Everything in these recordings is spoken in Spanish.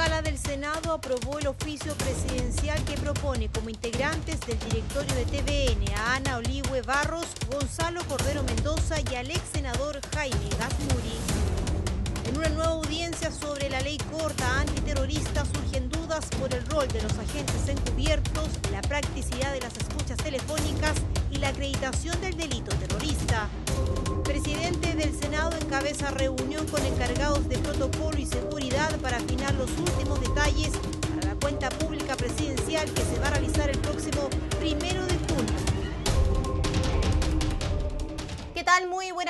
Sala del Senado aprobó el oficio presidencial que propone como integrantes del directorio de TVN a Ana Oligue Barros, Gonzalo Cordero Mendoza y al ex senador Jaime Gasmuri. En una nueva audiencia sobre la ley corta antiterrorista surgen por el rol de los agentes encubiertos, la practicidad de las escuchas telefónicas y la acreditación del delito terrorista. presidente del Senado encabeza reunión con encargados de protocolo y seguridad para afinar los últimos detalles para la cuenta pública presidencial que se va a realizar el próximo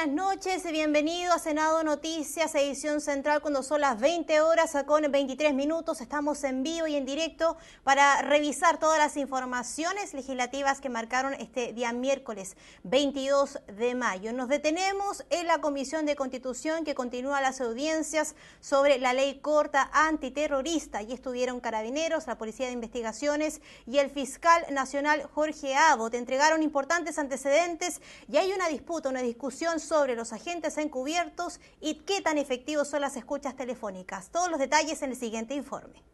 buenas noches, bienvenido a Senado Noticias, edición central cuando son las 20 horas con 23 minutos. Estamos en vivo y en directo para revisar todas las informaciones legislativas que marcaron este día miércoles 22 de mayo. Nos detenemos en la Comisión de Constitución que continúa las audiencias sobre la ley corta antiterrorista. Allí estuvieron carabineros, la Policía de Investigaciones y el fiscal nacional Jorge te Entregaron importantes antecedentes y hay una disputa, una discusión sobre sobre los agentes encubiertos y qué tan efectivos son las escuchas telefónicas. Todos los detalles en el siguiente informe.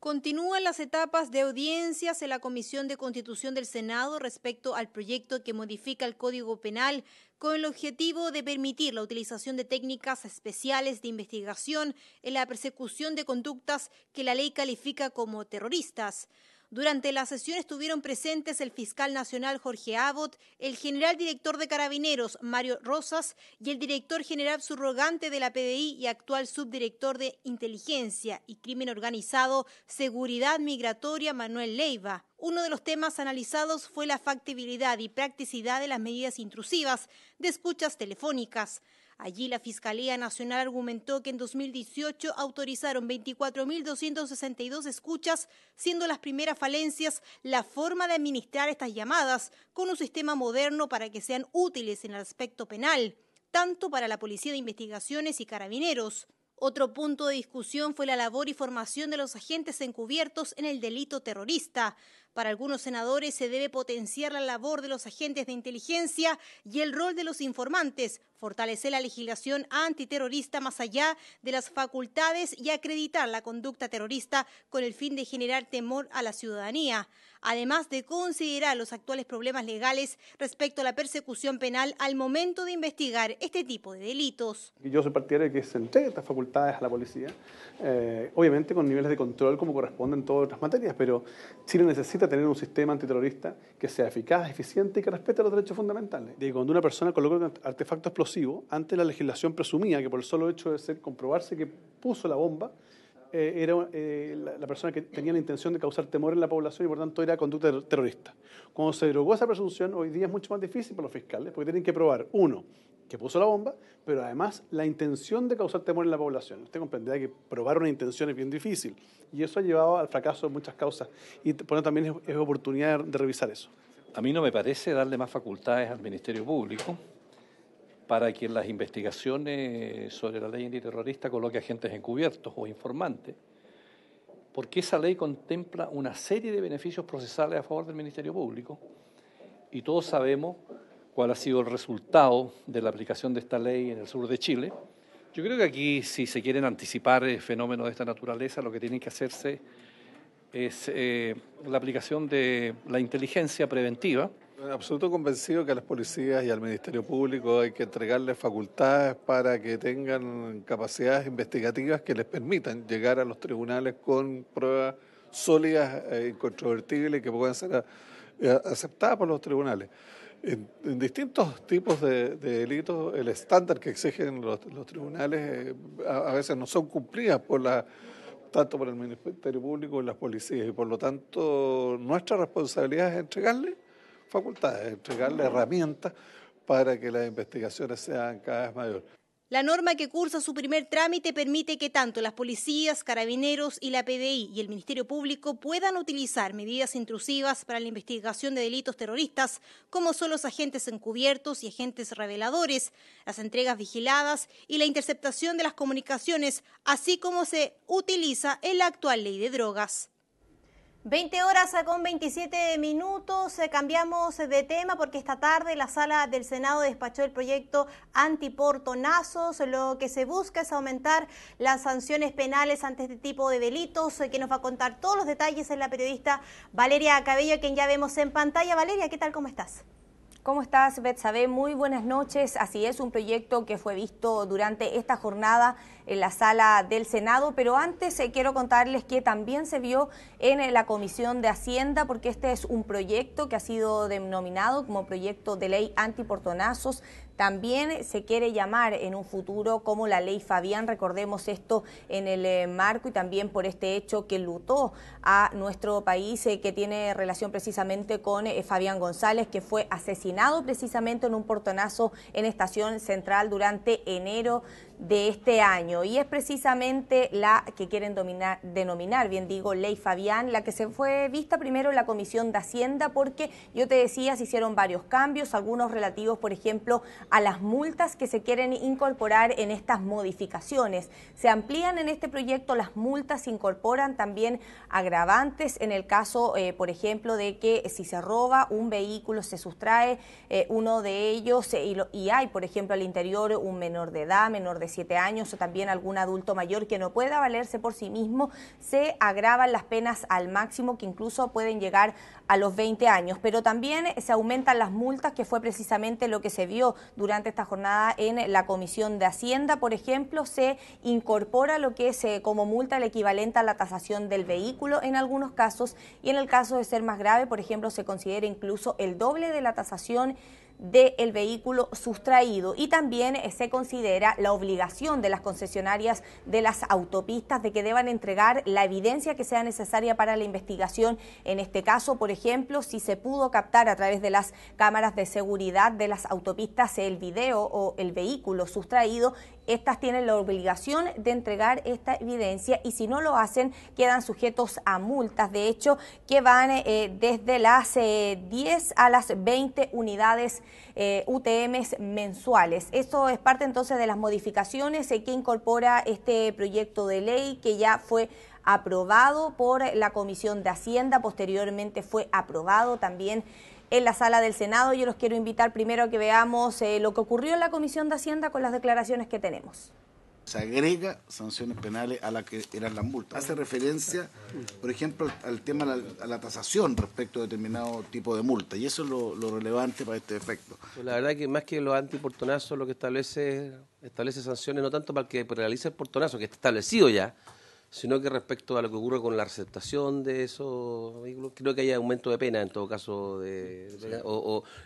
Continúan las etapas de audiencias en la Comisión de Constitución del Senado respecto al proyecto que modifica el Código Penal con el objetivo de permitir la utilización de técnicas especiales de investigación en la persecución de conductas que la ley califica como terroristas. Durante la sesión estuvieron presentes el fiscal nacional Jorge Abbott, el general director de Carabineros Mario Rosas y el director general subrogante de la PDI y actual subdirector de Inteligencia y Crimen Organizado, Seguridad Migratoria Manuel Leiva. Uno de los temas analizados fue la factibilidad y practicidad de las medidas intrusivas de escuchas telefónicas. Allí la Fiscalía Nacional argumentó que en 2018 autorizaron 24.262 escuchas, siendo las primeras falencias la forma de administrar estas llamadas con un sistema moderno para que sean útiles en el aspecto penal, tanto para la Policía de Investigaciones y Carabineros. Otro punto de discusión fue la labor y formación de los agentes encubiertos en el delito terrorista. Para algunos senadores se debe potenciar la labor de los agentes de inteligencia y el rol de los informantes, fortalecer la legislación antiterrorista más allá de las facultades y acreditar la conducta terrorista con el fin de generar temor a la ciudadanía, además de considerar los actuales problemas legales respecto a la persecución penal al momento de investigar este tipo de delitos. Yo soy partidario de que se entreguen estas facultades a la policía, eh, obviamente con niveles de control como corresponden en todas las materias, pero Chile necesita tener un sistema antiterrorista que sea eficaz, eficiente y que respete los derechos fundamentales. De cuando una persona coloca un artefacto explosivo, antes la legislación presumía que por el solo hecho de ser, comprobarse que puso la bomba, eh, era eh, la, persona que tenía la intención de causar temor en la población y por tanto era conducta terrorista. Cuando se derogó esa presunción, hoy día es mucho más difícil para los fiscales porque tienen que probar, uno, que puso la bomba, pero además la intención de causar temor en la población. Usted comprenderá que probar una intención es bien difícil y eso ha llevado al fracaso de muchas causas y por eso también es oportunidad de revisar eso. A mí no me parece darle más facultades al Ministerio Público para que en las investigaciones sobre la ley antiterrorista coloque agentes encubiertos o informantes, porque esa ley contempla una serie de beneficios procesales a favor del Ministerio Público y todos sabemos cuál ha sido el resultado de la aplicación de esta ley en el sur de Chile. Yo creo que aquí, si se quieren anticipar eh, fenómenos de esta naturaleza, lo que tienen que hacerse es eh, la aplicación de la inteligencia preventiva, absoluto convencido que a las policías y al Ministerio Público hay que entregarles facultades para que tengan capacidades investigativas que les permitan llegar a los tribunales con pruebas sólidas e incontrovertibles que puedan ser eh, aceptadas por los tribunales. En, distintos tipos de, delitos, el estándar que exigen los, tribunales eh, a, veces no son cumplidas por la tanto por el Ministerio Público y las policías. Y por lo tanto, nuestra responsabilidad es entregarle facultades, entregarle herramientas para que las investigaciones sean cada vez mayores. La norma que cursa su primer trámite permite que tanto las policías, carabineros y la PDI y el Ministerio Público puedan utilizar medidas intrusivas para la investigación de delitos terroristas, como son los agentes encubiertos y agentes reveladores, las entregas vigiladas y la interceptación de las comunicaciones, así como se utiliza en la actual ley de drogas. 20 horas con 27 minutos, eh, cambiamos de tema porque esta tarde la sala del Senado despachó el proyecto antiportonazos. Lo que se busca es aumentar las sanciones penales ante este tipo de delitos, eh, que nos va a contar todos los detalles en la periodista Valeria Cabello, quien ya vemos en pantalla. Valeria, ¿qué tal? ¿Cómo estás? ¿Cómo estás, Sabé? Muy buenas noches. Así es, un proyecto que fue visto durante esta jornada en la sala del Senado, pero antes eh, quiero contarles que también se vio en eh, la Comisión de Hacienda, porque este es un proyecto que ha sido denominado como proyecto de ley antiportonazos también se quiere llamar en un futuro como la ley Fabián, recordemos esto en el eh, marco y también por este hecho que lutó a nuestro país, eh, que tiene relación precisamente con eh, Fabián González, que fue asesinado precisamente en un portonazo en Estación Central durante enero de este año y es precisamente la que quieren denominar, bien digo, Ley Fabián, la que se fue vista primero en la Comisión de Hacienda porque yo te decía, se hicieron varios cambios, algunos relativos, por ejemplo, a las multas que se quieren incorporar en estas modificaciones. Se amplían en este proyecto las multas, se incorporan también agravantes en el caso, eh, por ejemplo, de que si se roba un vehículo, se sustrae eh, uno de ellos eh, y hay, por ejemplo, al interior un menor de edad, menor de siete años o también algún adulto mayor que no pueda valerse por sí mismo, se agravan las penas al máximo que incluso pueden llegar a los 20 años. Pero también se aumentan las multas, que fue precisamente lo que se vio durante esta jornada en la Comisión de Hacienda. Por ejemplo, se incorpora lo que es eh, como multa el equivalente a la tasación del vehículo en algunos casos y en el caso de ser más grave, por ejemplo, se considera incluso el doble de la tasación del vehículo sustraído y también eh, se considera la obligación de las concesionarias de las autopistas de que deban entregar la evidencia que sea necesaria para la investigación. En este caso, por ejemplo, si se pudo captar a través de las cámaras de seguridad de las autopistas el video o el vehículo sustraído, estas tienen la obligación de entregar esta evidencia y si no lo hacen quedan sujetos a multas, de hecho, que van eh, desde las 10 eh, a las 20 unidades eh, UTMs mensuales. Esto es parte entonces de las modificaciones eh, que incorpora este proyecto de ley que ya fue aprobado por la Comisión de Hacienda, posteriormente fue aprobado también en la sala del Senado. Yo los quiero invitar primero a que veamos eh, lo que ocurrió en la Comisión de Hacienda con las declaraciones que tenemos se agrega sanciones penales a las que eran las multas. Hace referencia, por ejemplo, al, tema de la, tasación respecto a determinado tipo de multa, y eso es lo, relevante para este efecto. Pues la verdad que más que los antiportonazos, lo que establece establece sanciones no tanto para que realice el portonazo, que está establecido ya, sino que respecto a lo que ocurre con la aceptación de esos vehículos, creo que hay aumento de pena en todo caso, de,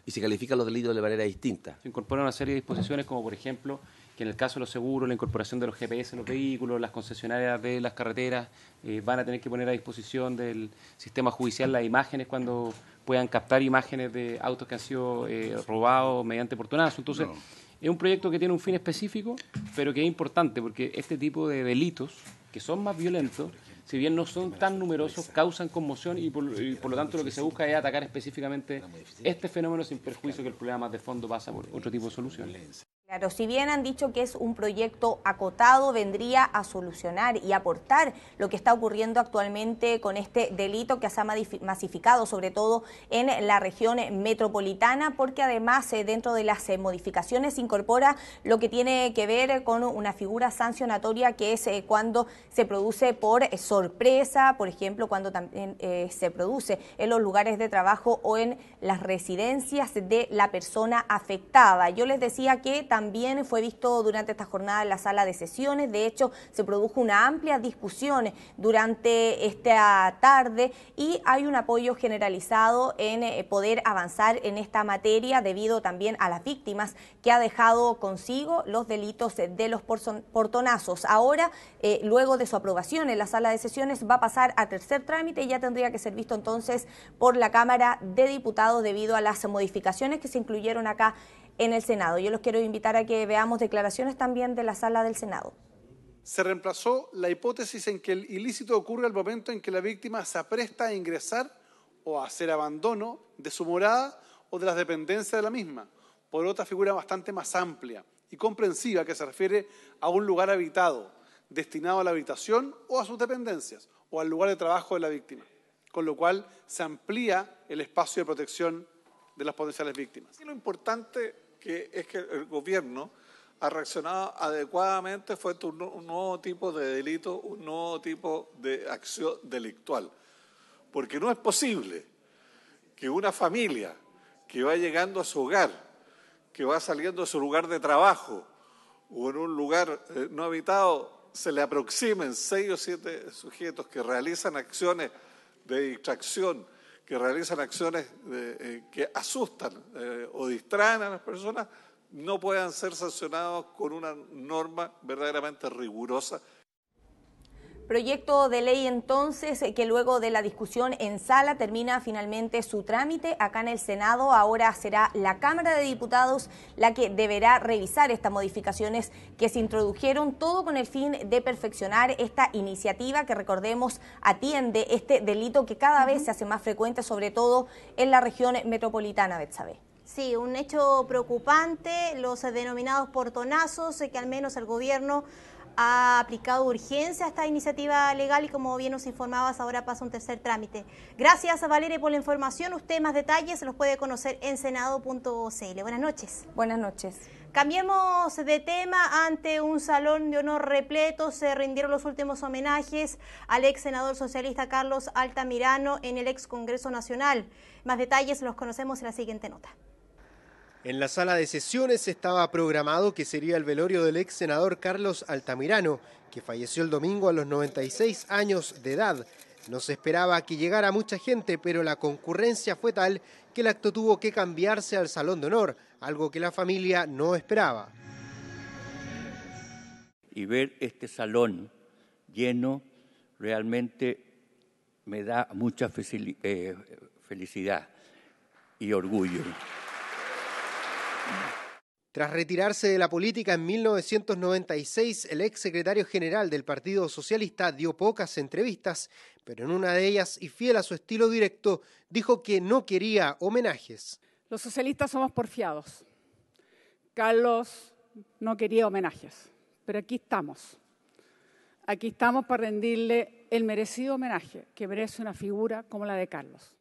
y se califican los delitos de manera distinta. Se incorporan una serie de disposiciones como, por ejemplo, que en el caso de los seguros, la incorporación de los GPS en los vehículos, las concesionarias de las carreteras eh, van a tener que poner a disposición del sistema judicial las imágenes cuando puedan captar imágenes de autos que han sido eh, robados mediante portonazo. Entonces, es un proyecto que tiene un fin específico, pero que es importante porque este tipo de delitos, que son más violentos, si bien no son tan numerosos, causan conmoción y por, lo tanto lo que se busca es atacar específicamente este fenómeno sin perjuicio que el problema más de fondo pasa por otro tipo de solución. Claro, si bien han dicho que es un proyecto acotado, vendría a solucionar y aportar lo que está ocurriendo actualmente con este delito que se ha masificado, sobre todo en la región metropolitana, porque además eh, dentro de las eh, modificaciones se incorpora lo que tiene que ver con una figura sancionatoria que es eh, cuando se produce por sorpresa, por ejemplo, cuando también se produce en los lugares de trabajo o en las residencias de la persona afectada. Yo les decía que también también fue visto durante esta jornada en la sala de sesiones. De hecho, se produjo una amplia discusión durante esta tarde y hay un apoyo generalizado en eh, poder avanzar en esta materia debido también a las víctimas que ha dejado consigo los delitos de los portonazos. Ahora, eh, luego de su aprobación en la sala de sesiones, va a pasar a tercer trámite y ya tendría que ser visto entonces por la Cámara de Diputados debido a las modificaciones que se incluyeron acá en el Senado. Yo los quiero invitar a que veamos declaraciones también de la sala del Senado. Se reemplazó la hipótesis en que el ilícito ocurre al momento en que la víctima se apresta a ingresar o a hacer abandono de su morada o de las dependencias de la misma, por otra figura bastante más amplia y comprensiva que se refiere a un lugar habitado, destinado a la habitación o a sus dependencias o al lugar de trabajo de la víctima, con lo cual se amplía el espacio de protección de las potenciales víctimas. lo importante que es que el gobierno ha reaccionado adecuadamente frente a un, nuevo tipo de delito, un nuevo tipo de acción delictual. Porque no es posible que una familia que va llegando a su hogar, que va saliendo de su lugar de trabajo o en un lugar eh, no habitado, se le aproximen seis o siete sujetos que realizan acciones de distracción, que realizan acciones eh, que asustan eh, o distraen a las personas no puedan ser sancionados con una norma verdaderamente rigurosa Proyecto de ley entonces eh, que luego de la discusión en sala termina finalmente su trámite acá en el Senado. Ahora será la Cámara de Diputados la que deberá revisar estas modificaciones que se introdujeron, todo con el fin de perfeccionar esta iniciativa que recordemos atiende este delito que cada vez se hace más frecuente, sobre todo en la región metropolitana, de Betsabe. Sí, un hecho preocupante, los denominados portonazos eh, que al menos el gobierno ha aplicado urgencia a esta iniciativa legal y como bien nos informabas, ahora pasa un tercer trámite. Gracias a Valeria por la información. Usted más detalles los puede conocer en senado.cl. Buenas noches. Buenas noches. Cambiemos de tema. Ante un salón de honor repleto se rindieron los últimos homenajes al ex senador socialista Carlos Altamirano en el ex Congreso Nacional. Más detalles los conocemos en la siguiente nota. En la sala de sesiones estaba programado que sería el velorio del ex senador Carlos Altamirano, que falleció el domingo a los 96 años de edad. No se esperaba que llegara mucha gente, pero la concurrencia fue tal que el acto tuvo que cambiarse al Salón de Honor, algo que la familia no esperaba. Y ver este salón lleno realmente me da mucha eh, felicidad y orgullo. Tras retirarse de la política en 1996, el ex secretario general del Partido Socialista dio pocas entrevistas, pero en una de ellas, y fiel a su estilo directo, dijo que no quería homenajes. Los socialistas somos porfiados. Carlos no quería homenajes, pero aquí estamos. Aquí estamos para rendirle el merecido homenaje que merece una figura como la de Carlos.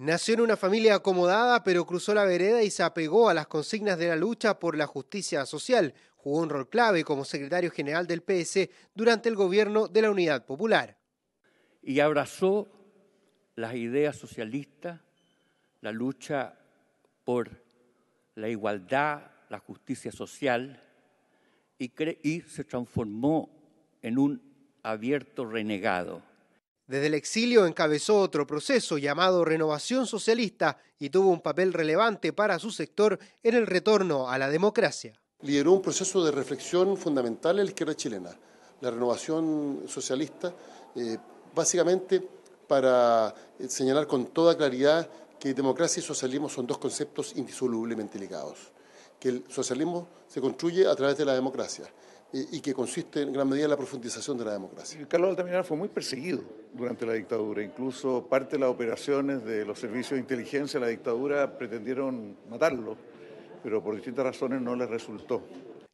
Nació en una familia acomodada, pero cruzó la vereda y se apegó a las consignas de la lucha por la justicia social. Jugó un rol clave como secretario general del PS durante el gobierno de la Unidad Popular. Y abrazó las ideas socialistas, la lucha por la igualdad, la justicia social, y, y se transformó en un abierto renegado desde el exilio encabezó otro proceso llamado Renovación Socialista y tuvo un papel relevante para su sector en el retorno a la democracia. Lideró un proceso de reflexión fundamental en la izquierda chilena, la renovación socialista, eh, básicamente para eh, señalar con toda claridad que democracia y socialismo son dos conceptos indisolublemente ligados, que el socialismo se construye a través de la democracia y que consiste en gran medida en la profundización de la democracia. Carlos Altamirano fue muy perseguido durante la dictadura, incluso parte de las operaciones de los servicios de inteligencia de la dictadura pretendieron matarlo, pero por distintas razones no les resultó.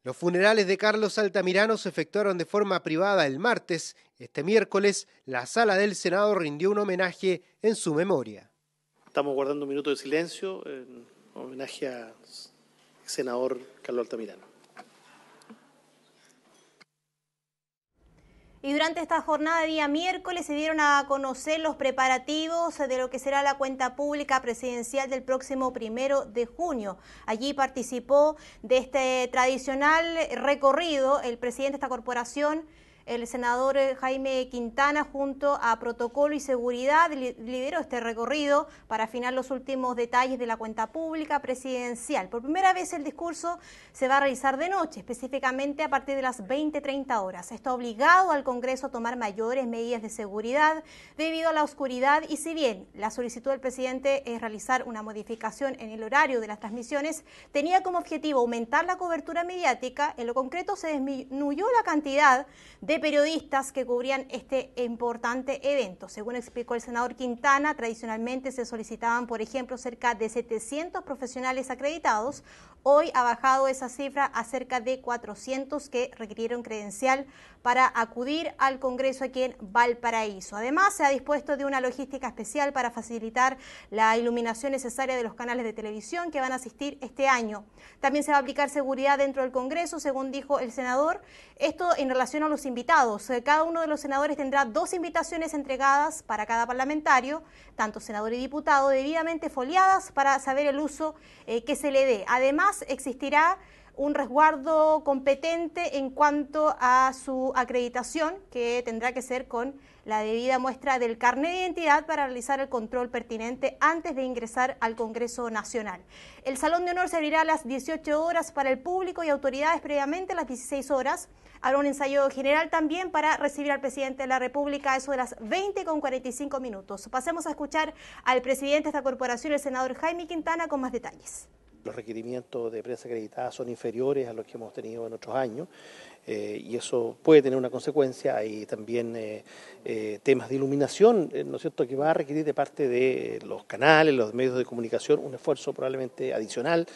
Los funerales de Carlos Altamirano se efectuaron de forma privada el martes. Este miércoles, la sala del Senado rindió un homenaje en su memoria. Estamos guardando un minuto de silencio en homenaje al senador Carlos Altamirano. Y durante esta jornada de día miércoles se dieron a conocer los preparativos de lo que será la cuenta pública presidencial del próximo primero de junio. Allí participó de este tradicional recorrido el presidente de esta corporación, el senador eh, Jaime Quintana junto a Protocolo y Seguridad lideró este recorrido para afinar los últimos detalles de la cuenta pública presidencial. Por primera vez el discurso se va a realizar de noche, específicamente a partir de las 20-30 horas. Está obligado al Congreso a tomar mayores medidas de seguridad debido a la oscuridad y si bien la solicitud del presidente es realizar una modificación en el horario de las transmisiones, tenía como objetivo aumentar la cobertura mediática, en lo concreto se disminuyó la cantidad de de periodistas que cubrían este importante evento. Según explicó el senador Quintana, tradicionalmente se solicitaban, por ejemplo, cerca de 700 profesionales acreditados. Hoy ha bajado esa cifra a cerca de 400 que requirieron credencial para acudir al Congreso aquí en Valparaíso. Además, se ha dispuesto de una logística especial para facilitar la iluminación necesaria de los canales de televisión que van a asistir este año. También se va a aplicar seguridad dentro del Congreso, según dijo el senador. Esto en relación a los invitados. Eh, cada uno de los senadores tendrá dos invitaciones entregadas para cada parlamentario, tanto senador y diputado, debidamente foliadas para saber el uso eh, que se le dé. Además, existirá un resguardo competente en cuanto a su acreditación, que tendrá que ser con la debida muestra del carnet de identidad para realizar el control pertinente antes de ingresar al Congreso Nacional. El Salón de Honor se abrirá a las 18 horas para el público y autoridades previamente a las 16 horas. Habrá un ensayo general también para recibir al presidente de la República a eso de las 20 con 45 minutos. Pasemos a escuchar al presidente de esta corporación, el senador Jaime Quintana, con más detalles. Los requerimientos de prensa acreditada son inferiores a los que hemos tenido en otros años eh, y eso puede tener una consecuencia. Hay también eh, eh, temas de iluminación, ¿no es cierto?, que va a requerir de parte de los canales, los medios de comunicación, un esfuerzo probablemente adicional.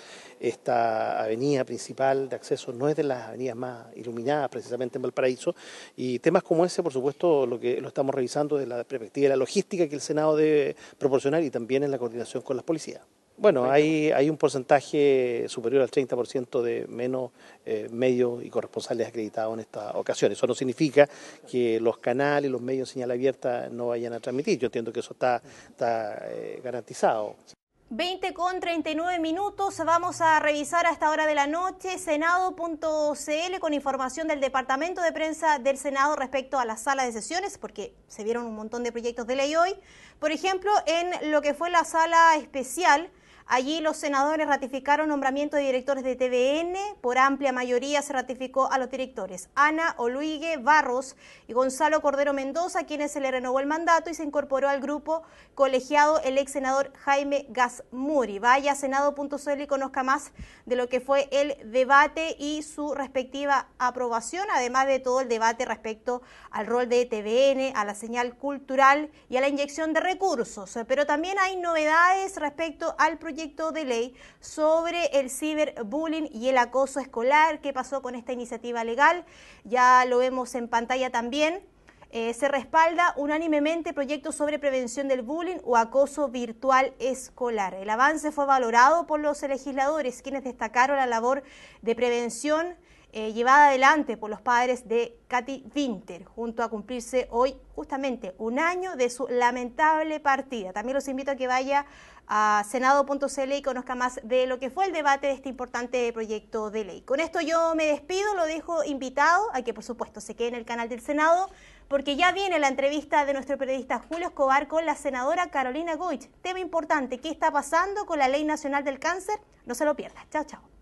Esta avenida principal de acceso no es de las avenidas más iluminadas precisamente en Valparaíso y temas como ese, por supuesto, lo que lo estamos revisando desde la perspectiva de la logística que el Senado debe proporcionar y también en la coordinación con las policías. Bueno, hay, un porcentaje superior al 30% de menos eh, medios y corresponsales acreditados en esta ocasión. Eso no significa que los canales, los medios en señal abierta no vayan a transmitir. Yo entiendo que eso está, está eh, garantizado. 20 con 39 minutos, vamos a revisar a esta hora de la noche senado.cl con información del Departamento de Prensa del Senado respecto a la sala de sesiones, porque se vieron un montón de proyectos de ley hoy. Por ejemplo, en lo que fue la sala especial Allí los senadores ratificaron nombramiento de directores de TVN. Por amplia mayoría se ratificó a los directores Ana Oluigue Barros y Gonzalo Cordero Mendoza, quienes se le renovó el mandato y se incorporó al grupo colegiado el ex senador Jaime Gasmuri. Vaya senado.cl y conozca más de lo que fue el debate y su respectiva aprobación, además de todo el debate respecto al rol de TVN, a la señal cultural y a la inyección de recursos. Pero también hay novedades respecto al proyecto proyecto de ley sobre el ciberbullying y el acoso escolar. ¿Qué pasó con esta iniciativa legal? Ya lo vemos en pantalla también. Eh, se respalda unánimemente proyecto sobre prevención del bullying o acoso virtual escolar. El avance fue valorado por los legisladores, quienes destacaron la labor de prevención eh, llevada adelante por los padres de Katy Winter, junto a cumplirse hoy justamente un año de su lamentable partida. También los invito a que vaya a senado.cl y conozca más de lo que fue el debate de este importante proyecto de ley. Con esto yo me despido, lo dejo invitado a que por supuesto se quede en el canal del Senado porque ya viene la entrevista de nuestro periodista Julio Escobar con la senadora Carolina Goich. Tema importante, ¿qué está pasando con la Ley Nacional del Cáncer? No se lo pierda. Chao, chao.